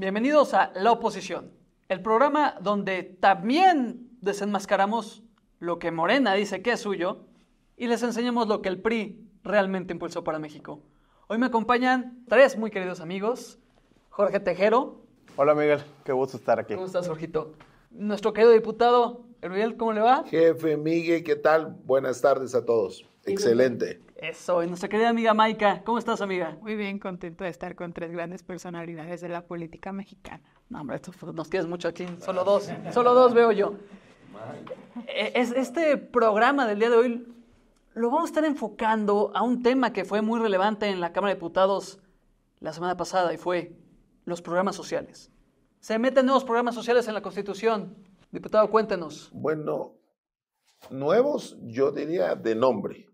Bienvenidos a La Oposición, el programa donde también desenmascaramos lo que Morena dice que es suyo y les enseñamos lo que el PRI realmente impulsó para México. Hoy me acompañan tres muy queridos amigos, Jorge Tejero. Hola Miguel, qué gusto estar aquí. ¿Cómo estás, Jorgito? Nuestro querido diputado, Miguel, ¿cómo le va? Jefe Miguel, ¿qué tal? Buenas tardes a todos. Excelente. Eso, y nuestra querida amiga Maika, ¿cómo estás, amiga? Muy bien, contento de estar con tres grandes personalidades de la política mexicana. No, hombre, esto, nos quieres mucho aquí, solo dos, solo dos veo yo. E, es, este programa del día de hoy lo vamos a estar enfocando a un tema que fue muy relevante en la Cámara de Diputados la semana pasada y fue los programas sociales. Se meten nuevos programas sociales en la Constitución. Diputado, cuéntenos. Bueno, nuevos, yo diría de nombre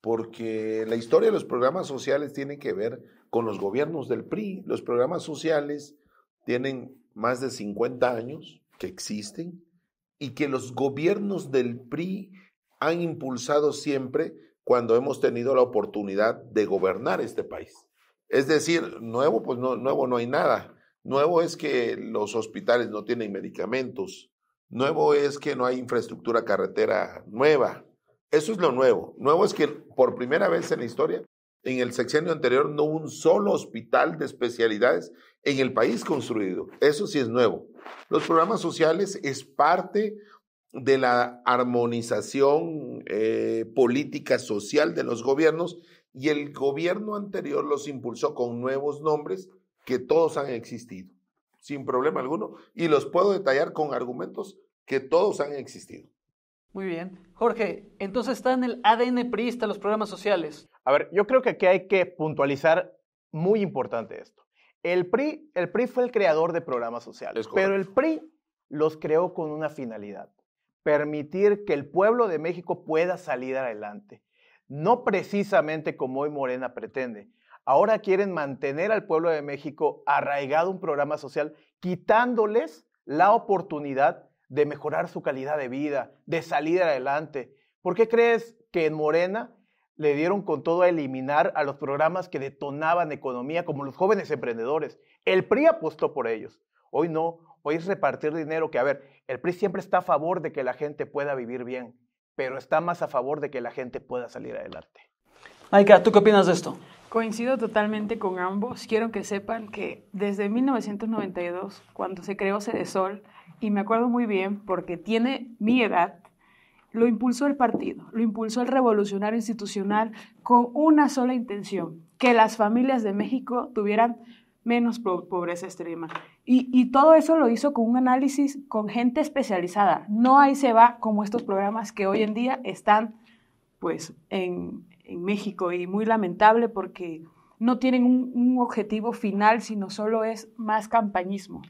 porque la historia de los programas sociales tiene que ver con los gobiernos del PRI. Los programas sociales tienen más de 50 años que existen y que los gobiernos del PRI han impulsado siempre cuando hemos tenido la oportunidad de gobernar este país. Es decir, nuevo, pues no, nuevo no hay nada. Nuevo es que los hospitales no tienen medicamentos. Nuevo es que no hay infraestructura carretera nueva. Eso es lo nuevo. Nuevo es que por primera vez en la historia, en el sexenio anterior, no hubo un solo hospital de especialidades en el país construido. Eso sí es nuevo. Los programas sociales es parte de la armonización eh, política social de los gobiernos y el gobierno anterior los impulsó con nuevos nombres que todos han existido, sin problema alguno, y los puedo detallar con argumentos que todos han existido. Muy bien. Jorge, entonces está en el ADN PRI, priista los programas sociales. A ver, yo creo que aquí hay que puntualizar muy importante esto. El PRI, el PRI fue el creador de programas sociales, pero el PRI los creó con una finalidad, permitir que el pueblo de México pueda salir adelante, no precisamente como hoy Morena pretende. Ahora quieren mantener al pueblo de México arraigado un programa social, quitándoles la oportunidad de mejorar su calidad de vida, de salir adelante. ¿Por qué crees que en Morena le dieron con todo a eliminar a los programas que detonaban economía, como los jóvenes emprendedores? El PRI apostó por ellos. Hoy no, hoy es repartir dinero que, a ver, el PRI siempre está a favor de que la gente pueda vivir bien, pero está más a favor de que la gente pueda salir adelante. Aika, ¿tú qué opinas de esto? Coincido totalmente con ambos. Quiero que sepan que desde 1992, cuando se creó Cedesol, Sol, y me acuerdo muy bien porque tiene mi edad, lo impulsó el partido, lo impulsó el revolucionario institucional con una sola intención, que las familias de México tuvieran menos pobreza extrema. Y, todo eso lo hizo con un análisis con gente especializada. No ahí se va como estos programas que hoy en día están pues en, México y muy lamentable porque no tienen un objetivo final, sino solo es más campañismo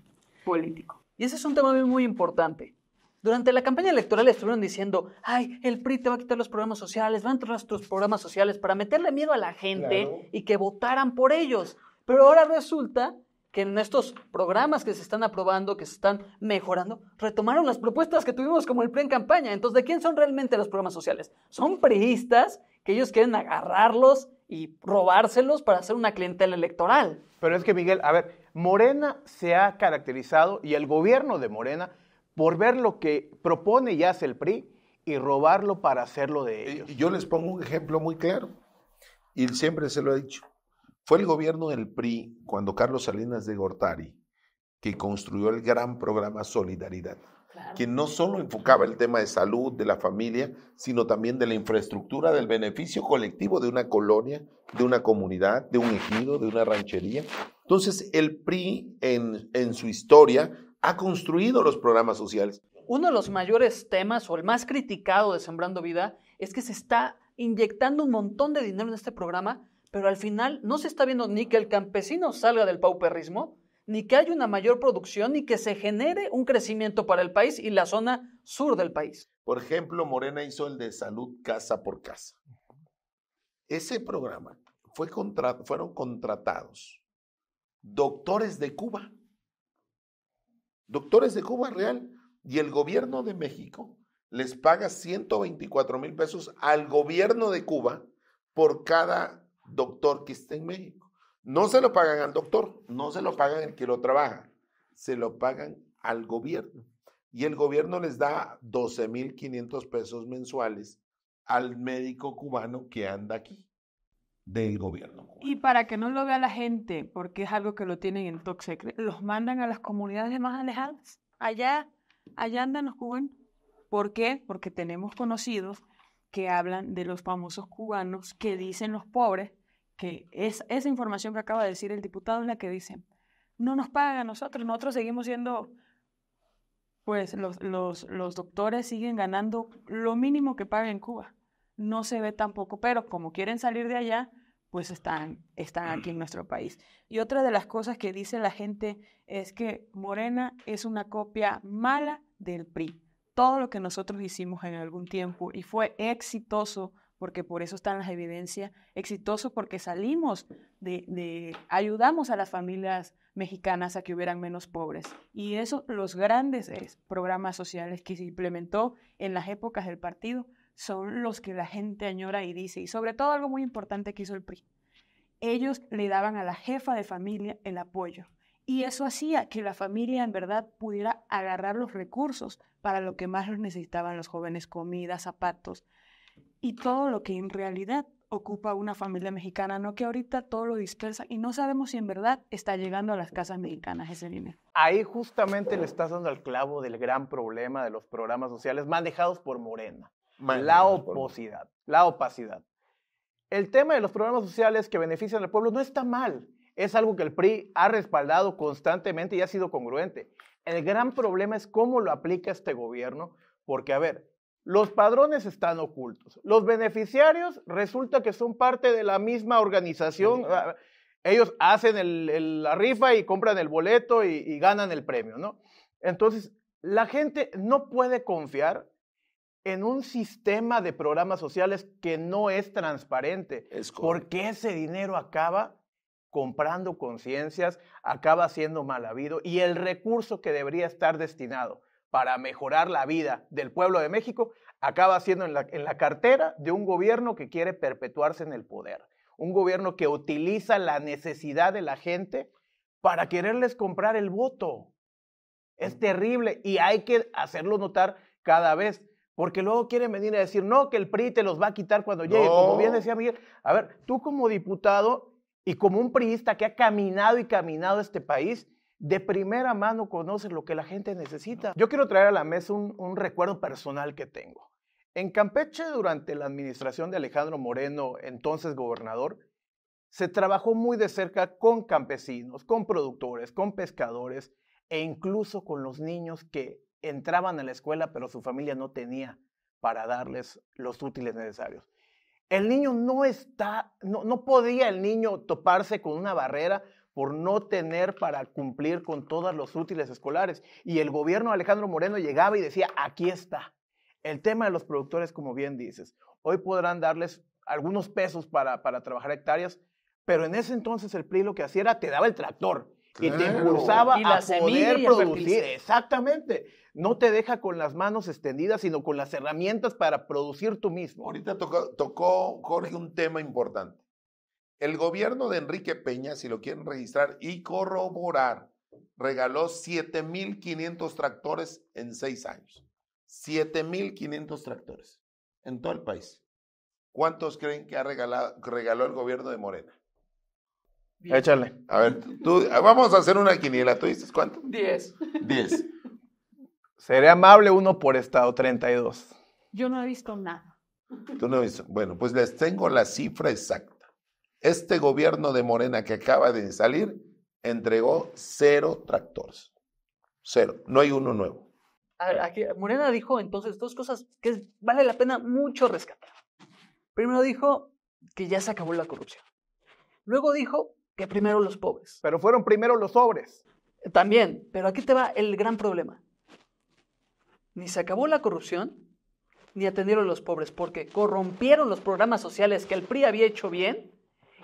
político. Y ese es un tema muy importante. Durante la campaña electoral estuvieron diciendo, ay, el PRI te va a quitar los programas sociales, van a entrar tus programas sociales para meterle miedo a la gente y que votaran por ellos. Pero ahora resulta que en estos programas que se están aprobando, que se están mejorando, retomaron las propuestas que tuvimos como el PRI en campaña. Entonces, ¿de quién son realmente los programas sociales? Son priistas que ellos quieren agarrarlos y robárselos para hacer una clientela electoral. Pero es que, Miguel, a ver, Morena se ha caracterizado y el gobierno de Morena por ver lo que propone y hace el PRI y robarlo para hacerlo de ellos. Yo les pongo un ejemplo muy claro y siempre se lo he dicho. Fue el gobierno del PRI cuando Carlos Salinas de Gortari que construyó el gran programa Solidaridad, que no solo enfocaba el tema de salud, de la familia, sino también de la infraestructura, del beneficio colectivo de una colonia, de una comunidad, de un ejido, de una ranchería. Entonces, el PRI en, su historia ha construido los programas sociales. Uno de los mayores temas o el más criticado de Sembrando Vida es que se está inyectando un montón de dinero en este programa, pero al final no se está viendo ni que el campesino salga del pauperrismo, ni que haya una mayor producción, ni que se genere un crecimiento para el país y la zona sur del país. Por ejemplo, Morena hizo el de salud casa por casa. Ese programa fue fueron contratados doctores de Cuba, doctores de Cuba real, y el gobierno de México les paga 124 mil pesos al gobierno de Cuba por cada doctor que esté en México. No se lo pagan al doctor, no se lo pagan al que lo trabaja, se lo pagan al gobierno. Y el gobierno les da 12 mil 500 pesos mensuales al médico cubano que anda aquí del gobierno. Y para que no lo vea la gente, porque es algo que lo tienen en top secret, los mandan a las comunidades más alejadas. Allá, allá andan los cubanos. ¿Por qué? Porque tenemos conocidos que hablan de los famosos cubanos que dicen los pobres, que esa información que acaba de decir el diputado es la que dicen, no nos pagan a nosotros, nosotros seguimos siendo, pues los, los, los doctores siguen ganando lo mínimo que pagan en Cuba. No se ve tampoco, pero como quieren salir de allá, pues están, están aquí mm. en nuestro país. Y otra de las cosas que dice la gente es que Morena es una copia mala del PRI. Todo lo que nosotros hicimos en algún tiempo y fue exitoso porque por eso están las evidencias, exitoso porque salimos de, de, ayudamos a las familias mexicanas a que hubieran menos pobres. Y eso, los grandes eh, programas sociales que se implementó en las épocas del partido, son los que la gente añora y dice, y sobre todo algo muy importante que hizo el PRI. Ellos le daban a la jefa de familia el apoyo y eso hacía que la familia en verdad pudiera agarrar los recursos para lo que más los necesitaban los jóvenes, comida, zapatos y todo lo que en realidad ocupa una familia mexicana, no que ahorita todo lo dispersa y no sabemos si en verdad está llegando a las casas mexicanas ese dinero. Ahí justamente le estás dando al clavo del gran problema de los programas sociales manejados por Morena la opacidad, la opacidad. El tema de los programas sociales que benefician al pueblo no está mal. Es algo que el PRI ha respaldado constantemente y ha sido congruente. El gran problema es cómo lo aplica este gobierno, porque, a ver, los padrones están ocultos. Los beneficiarios resulta que son parte de la misma organización. Ellos hacen la rifa y compran el boleto y ganan el premio, ¿no? Entonces, la gente no puede confiar en un sistema de programas sociales que no es transparente. porque ese dinero acaba comprando conciencias, acaba siendo mal habido y el recurso que debería estar destinado para mejorar la vida del pueblo de México acaba siendo en la, en la cartera de un gobierno que quiere perpetuarse en el poder, un gobierno que utiliza la necesidad de la gente para quererles comprar el voto. Es mm. terrible y hay que hacerlo notar cada vez. Porque luego quieren venir a decir, no, que el PRI te los va a quitar cuando llegue. Como bien decía Miguel, a ver, tú como diputado y como un priista que ha caminado y caminado este país, de primera mano conoces lo que la gente necesita. Yo quiero traer a la mesa un recuerdo personal que tengo. En Campeche, durante la administración de Alejandro Moreno, entonces gobernador, se trabajó muy de cerca con campesinos, con productores, con pescadores e incluso con los niños que entraban a la escuela, pero su familia no tenía para darles los útiles necesarios. El niño no está, no, podía el niño toparse con una barrera por no tener para cumplir con todos los útiles escolares. Y el gobierno de Alejandro Moreno llegaba y decía, aquí está. El tema de los productores, como bien dices, hoy podrán darles algunos pesos para, para trabajar hectáreas, pero en ese entonces el PRI lo que hacía era te daba el tractor y te impulsaba a poder producir. Exactamente. No te deja con las manos extendidas, sino con las herramientas para producir tú mismo. Ahorita tocó, Jorge un tema importante. El gobierno de Enrique Peña, si lo quieren registrar y corroborar, regaló 7.500 tractores en seis años. 7.500 tractores en todo el país. ¿Cuántos creen que ha regalado, regaló el gobierno de Morena? Échale. A ver, tú, vamos a hacer una quiniela. ¿Tú dices cuánto? Diez. Diez. Seré amable uno por estado, 32. Yo no he visto nada. Tú no has visto. Bueno, pues les tengo la cifra exacta. Este gobierno de Morena que acaba de salir entregó cero tractores. Cero. No hay uno nuevo. Morena dijo entonces dos cosas que vale la pena mucho rescatar. Primero dijo que ya se acabó la corrupción. Luego dijo primero los pobres. Pero fueron primero los pobres También, pero aquí te va el gran problema. Ni se acabó la corrupción, ni atendieron los pobres, porque corrompieron los programas sociales que el PRI había hecho bien,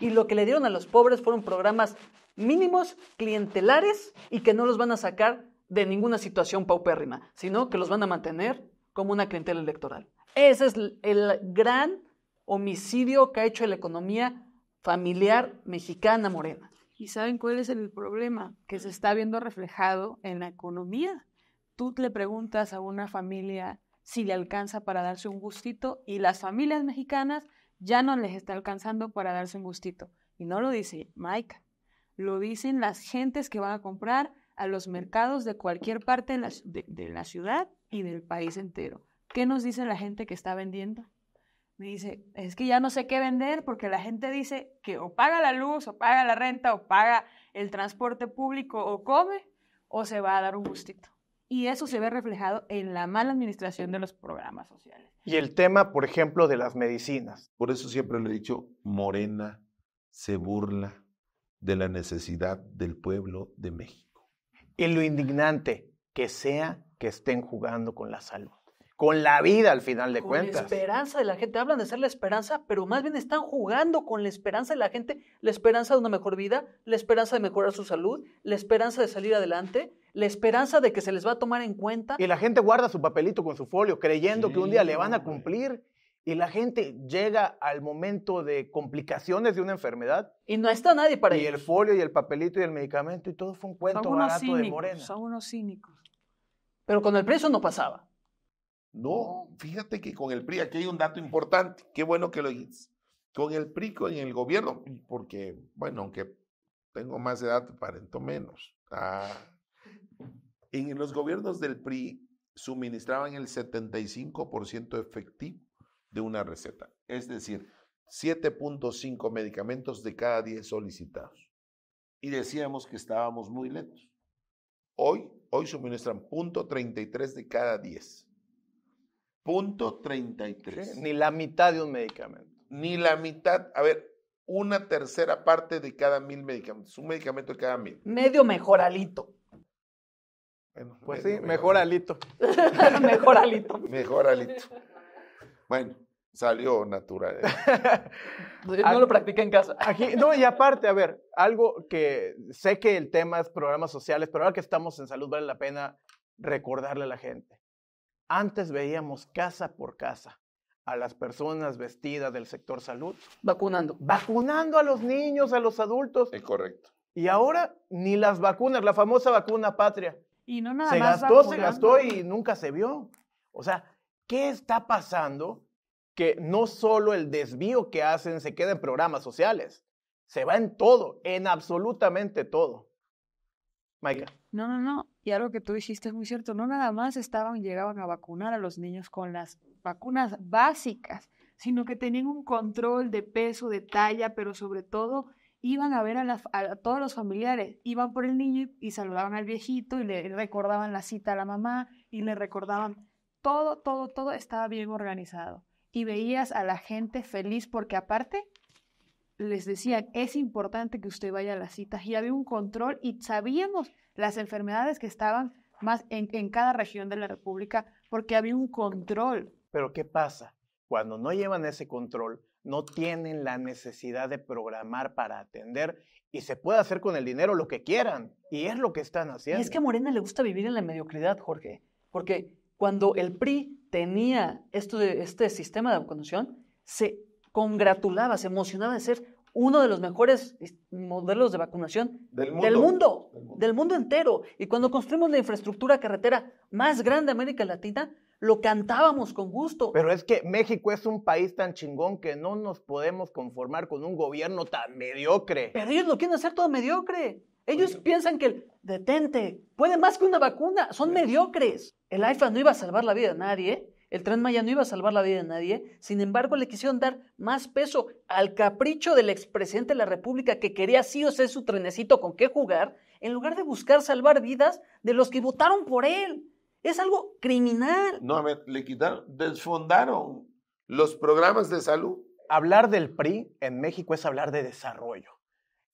y lo que le dieron a los pobres fueron programas mínimos, clientelares, y que no los van a sacar de ninguna situación paupérrima, sino que los van a mantener como una clientela electoral. Ese es el gran homicidio que ha hecho la economía familiar mexicana morena. ¿Y saben cuál es el problema? Que se está viendo reflejado en la economía. Tú le preguntas a una familia si le alcanza para darse un gustito y las familias mexicanas ya no les está alcanzando para darse un gustito. Y no lo dice Mike, lo dicen las gentes que van a comprar a los mercados de cualquier parte de la, de la ciudad y del país entero. ¿Qué nos dice la gente que está vendiendo? me dice, es que ya no sé qué vender porque la gente dice que o paga la luz, o paga la renta, o paga el transporte público, o come, o se va a dar un gustito. Y eso se ve reflejado en la mala administración de los programas sociales. Y el tema, por ejemplo, de las medicinas. Por eso siempre le he dicho, Morena se burla de la necesidad del pueblo de México. en lo indignante que sea que estén jugando con la salud con la vida al final de con cuentas. La esperanza de la gente, hablan de ser la esperanza, pero más bien están jugando con la esperanza de la gente, la esperanza de una mejor vida, la esperanza de mejorar su salud, la esperanza de salir adelante, la esperanza de que se les va a tomar en cuenta. Y la gente guarda su papelito con su folio, creyendo que un día le van a cumplir. Y la gente llega al momento de complicaciones de una enfermedad. Y no está nadie para Y el folio y el papelito y el medicamento y todo fue un cuento barato de Morena. Son unos cínicos. Pero con el precio no pasaba. No, fíjate que con el PRI, aquí hay un dato importante, qué bueno que lo dices. Con el PRI, con el gobierno, porque, bueno, aunque tengo más edad, parento menos. Ah, en los gobiernos del PRI suministraban el 75% efectivo de una receta, es decir, 7.5 medicamentos de cada 10 solicitados. Y decíamos que estábamos muy lentos. Hoy, hoy suministran 0.33 de cada 10. Punto 33. tres. Ni la mitad de un medicamento. Ni la mitad, a ver, una tercera parte de cada mil medicamentos, un medicamento de cada mil. Medio mejor Bueno, pues alito. Mejor alito. Mejor alito. Bueno, salió natural. ¿eh? no lo practiqué en casa. Aquí, no, y aparte, a ver, algo que sé que el tema es programas sociales, pero ahora que estamos en salud vale la pena recordarle a la gente. Antes veíamos casa por casa a las personas vestidas del sector salud. Vacunando. Vacunando a los niños, a los adultos. Es correcto. Y ahora ni las vacunas, la famosa vacuna patria. Y no nada se gastó, se gastó y nunca se vio. O sea, ¿qué está pasando? Que no solo el desvío que hacen se queda en programas sociales, se va en todo, en absolutamente todo. Maika. No, no, no. Y algo que tú dijiste es muy cierto. No nada más estaban, llegaban a vacunar a los niños con las vacunas básicas, sino que tenían un control de peso, de talla, pero sobre todo iban a ver a, todos los familiares. Iban por el niño y saludaban al viejito y le recordaban la cita a la mamá y le recordaban todo, todo, todo estaba bien organizado. Y veías a la gente feliz porque aparte les decía, es importante que usted vaya a las citas y había un control y sabíamos las enfermedades que estaban más en, en cada región de la República porque había un control. Pero ¿qué pasa? Cuando no llevan ese control, no tienen la necesidad de programar para atender y se puede hacer con el dinero lo que quieran. Y es lo que están haciendo. Y es que a Morena le gusta vivir en la mediocridad, Jorge. Porque cuando el PRI tenía esto de, este sistema de conducción, se congratulaba, se emocionaba de ser uno de los mejores modelos de vacunación del mundo, del mundo, entero. Y cuando construimos la infraestructura carretera más grande de América Latina, lo cantábamos con gusto. Pero es que México es un país tan chingón que no nos podemos conformar con un gobierno tan mediocre. Pero ellos lo quieren hacer todo mediocre. Ellos piensan que el detente puede más que una vacuna, son mediocres. El AIFA no iba a salvar la vida a nadie, el Tren Maya no iba a salvar la vida de nadie, sin embargo le quisieron dar más peso al capricho del expresidente de la República que quería sí o sí su trenecito con qué jugar, en lugar de buscar salvar vidas de los que votaron por él. Es algo criminal. No, a ver, le quitaron, desfondaron los programas de salud. Hablar del PRI en México es hablar de desarrollo.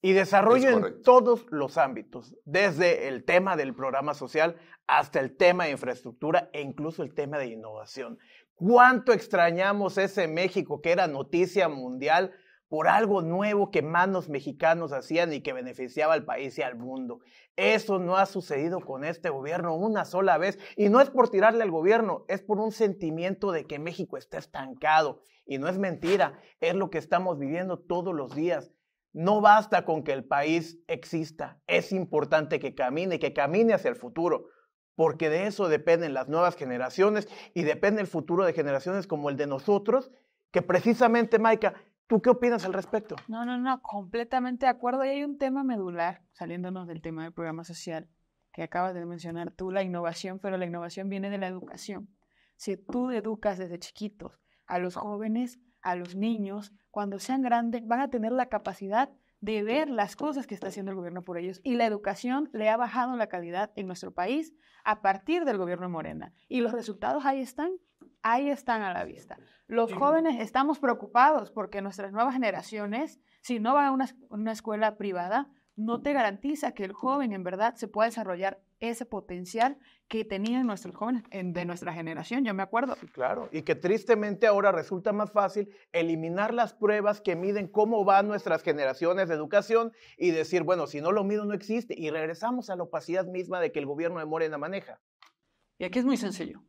Y desarrollo en todos los ámbitos, desde el tema del programa social hasta el tema de infraestructura e incluso el tema de innovación. ¿Cuánto extrañamos ese México que era noticia mundial por algo nuevo que manos mexicanos hacían y que beneficiaba al país y al mundo? Eso no ha sucedido con este gobierno una sola vez y no es por tirarle al gobierno, es por un sentimiento de que México está estancado y no es mentira, es lo que estamos viviendo todos los días no basta con que el país exista, es importante que camine, que camine hacia el futuro, porque de eso dependen las nuevas generaciones y depende el futuro de generaciones como el de nosotros, que precisamente, Maika, ¿Tú qué opinas al respecto? No, no, no, completamente de acuerdo. Y hay un tema medular, saliéndonos del tema del programa social, que acabas de mencionar tú, la innovación, pero la innovación viene de la educación. Si tú educas desde chiquitos a los jóvenes a los niños, cuando sean grandes, van a tener la capacidad de ver las cosas que está haciendo el gobierno por ellos. Y la educación le ha bajado la calidad en nuestro país a partir del gobierno Morena. Y los resultados ahí están, ahí están a la vista. Los jóvenes estamos preocupados porque nuestras nuevas generaciones, si no van a una, una escuela privada, no te garantiza que el joven en verdad se pueda desarrollar ese potencial que tenían nuestros jóvenes de nuestra generación, yo me acuerdo. claro, y que tristemente ahora resulta más fácil eliminar las pruebas que miden cómo van nuestras generaciones de educación y decir, bueno, si no lo mido no existe, y regresamos a la opacidad misma de que el gobierno de Morena maneja. Y aquí es muy sencillo,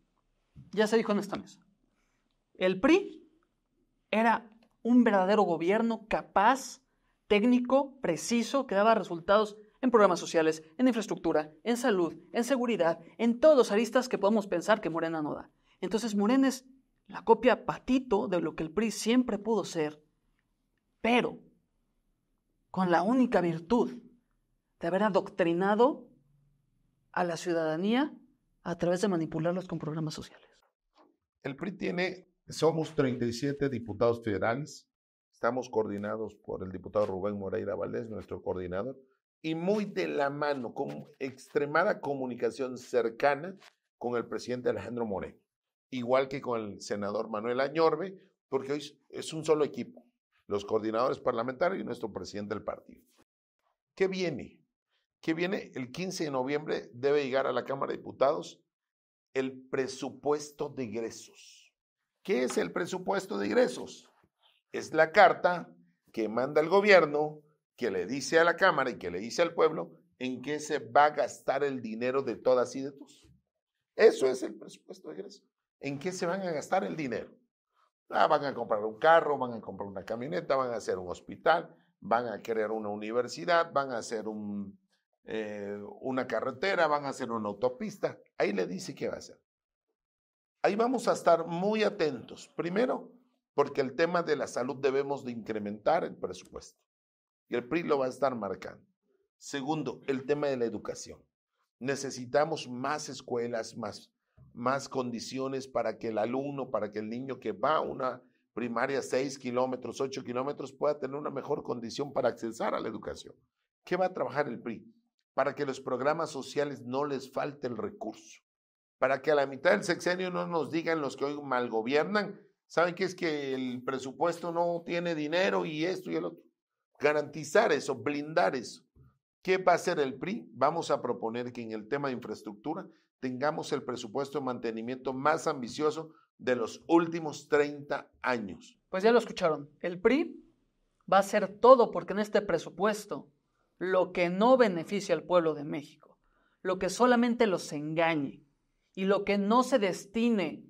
ya se dijo en esta mesa, el PRI era un verdadero gobierno capaz, técnico, preciso, que daba resultados en programas sociales, en infraestructura, en salud, en seguridad, en todos los aristas que podemos pensar que Morena no da. Entonces Morena es la copia patito de lo que el PRI siempre pudo ser, pero con la única virtud de haber adoctrinado a la ciudadanía a través de manipularlos con programas sociales. El PRI tiene, somos 37 diputados federales, estamos coordinados por el diputado Rubén Moreira Valdés, nuestro coordinador, y muy de la mano, con extremada comunicación cercana con el presidente Alejandro Moreno, igual que con el senador Manuel Añorbe, porque hoy es un solo equipo, los coordinadores parlamentarios y nuestro presidente del partido. ¿Qué viene? ¿Qué viene? El 15 de noviembre debe llegar a la Cámara de Diputados el presupuesto de ingresos. ¿Qué es el presupuesto de ingresos? Es la carta que manda el gobierno que le dice a la Cámara y que le dice al pueblo en qué se va a gastar el dinero de todas y de todos. Eso es el presupuesto de egreso. ¿En qué se van a gastar el dinero? Ah, van a comprar un carro, van a comprar una camioneta, van a hacer un hospital, van a crear una universidad, van a hacer un, eh, una carretera, van a hacer una autopista. Ahí le dice qué va a hacer. Ahí vamos a estar muy atentos. Primero, porque el tema de la salud debemos de incrementar el presupuesto. Y el PRI lo va a estar marcando. Segundo, el tema de la educación. Necesitamos más escuelas, más, más condiciones para que el alumno, para que el niño que va a una primaria 6 kilómetros, 8 kilómetros, pueda tener una mejor condición para accesar a la educación. ¿Qué va a trabajar el PRI? Para que los programas sociales no les falte el recurso. Para que a la mitad del sexenio no nos digan los que hoy mal gobiernan, saben que es que el presupuesto no tiene dinero y esto y el otro garantizar eso, blindar eso. ¿Qué va a hacer el PRI? Vamos a proponer que en el tema de infraestructura tengamos el presupuesto de mantenimiento más ambicioso de los últimos 30 años. Pues ya lo escucharon. El PRI va a hacer todo porque en este presupuesto lo que no beneficia al pueblo de México, lo que solamente los engañe y lo que no se destine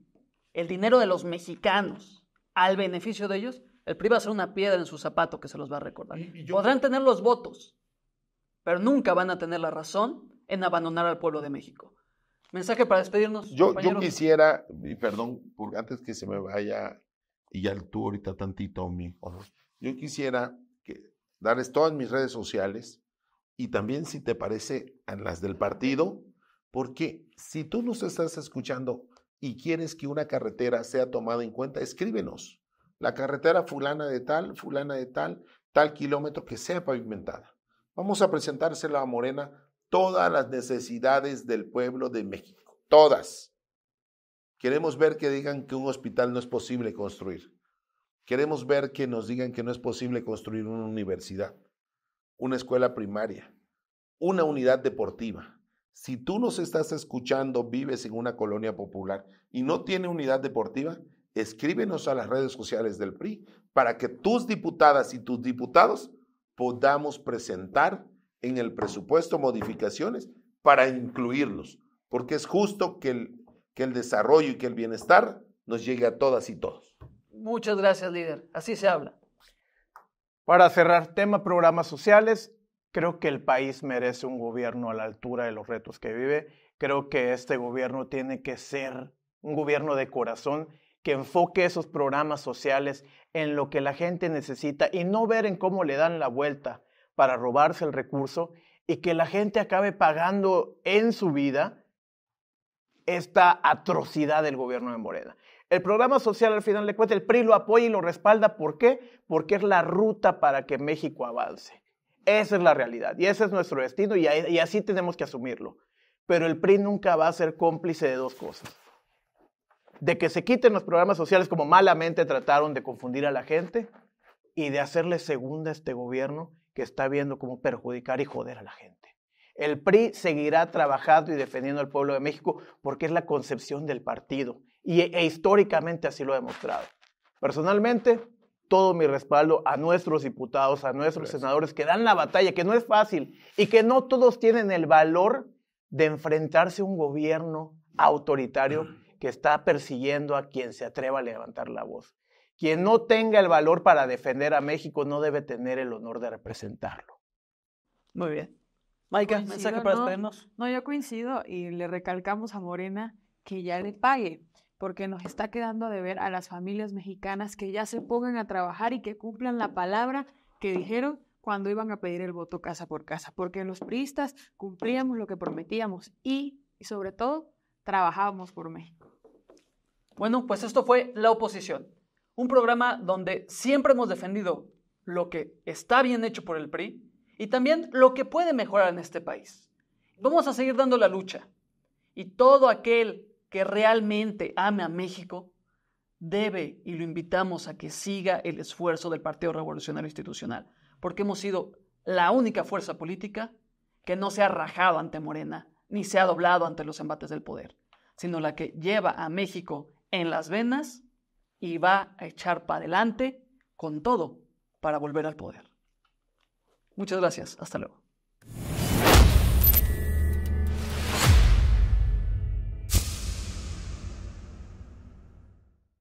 el dinero de los mexicanos al beneficio de ellos, el PRI va a ser una piedra en su zapato que se los va a recordar. Podrán tener los votos, pero nunca van a tener la razón en abandonar al pueblo de México. Mensaje para despedirnos. Yo, yo quisiera, perdón, antes que se me vaya, y ya tú ahorita tantito, mi, yo quisiera darles todas mis redes sociales y también, si te parece, en las del partido, porque si tú nos estás escuchando y quieres que una carretera sea tomada en cuenta, escríbenos. La carretera fulana de tal, fulana de tal, tal kilómetro que sea pavimentada. Vamos a presentársela a Morena todas las necesidades del pueblo de México, todas. Queremos ver que digan que un hospital no es posible construir. Queremos ver que nos digan que no es posible construir una universidad, una escuela primaria, una unidad deportiva. Si tú nos estás escuchando, vives en una colonia popular y no tiene unidad deportiva, escríbenos a las redes sociales del PRI para que tus diputadas y tus diputados podamos presentar en el presupuesto modificaciones para incluirlos, porque es justo que el, que el desarrollo y que el bienestar nos llegue a todas y todos. Muchas gracias, líder. Así se habla. Para cerrar tema programas sociales, creo que el país merece un gobierno a la altura de los retos que vive. Creo que este gobierno tiene que ser un gobierno de corazón que enfoque esos programas sociales en lo que la gente necesita y no ver en cómo le dan la vuelta para robarse el recurso y que la gente acabe pagando en su vida esta atrocidad del gobierno de Morena. El programa social al final le cuesta, el PRI lo apoya y lo respalda. ¿Por qué? Porque es la ruta para que México avance. Esa es la realidad y ese es nuestro destino y así tenemos que asumirlo. Pero el PRI nunca va a ser cómplice de dos cosas de que se quiten los programas sociales como malamente trataron de confundir a la gente y de hacerle segunda a este gobierno que está viendo cómo perjudicar y joder a la gente. El PRI seguirá trabajando y defendiendo al pueblo de México porque es la concepción del partido y e históricamente así lo ha demostrado. Personalmente, todo mi respaldo a nuestros diputados, a nuestros senadores que dan la batalla, que no es fácil y que no todos tienen el valor de enfrentarse a un gobierno autoritario que está persiguiendo a quien se atreva a levantar la voz. Quien no tenga el valor para defender a México no debe tener el honor de representarlo. Muy bien. Maika, mensaje para despedirnos. No, yo coincido y le recalcamos a Morena que ya le pague, porque nos está quedando de ver a las familias mexicanas que ya se pongan a trabajar y que cumplan la palabra que dijeron cuando iban a pedir el voto casa por casa, porque los priistas cumplíamos lo que prometíamos y sobre todo, trabajábamos por México. Bueno, pues esto fue La oposición, un programa donde siempre hemos defendido lo que está bien hecho por el PRI y también lo que puede mejorar en este país. Vamos a seguir dando la lucha y todo aquel que realmente ame a México debe y lo invitamos a que siga el esfuerzo del Partido Revolucionario Institucional, porque hemos sido la única fuerza política que no se ha rajado ante Morena, ni se ha doblado ante los embates del poder, sino la que lleva a México en las venas y va a echar para adelante con todo para volver al poder. Muchas gracias. Hasta luego.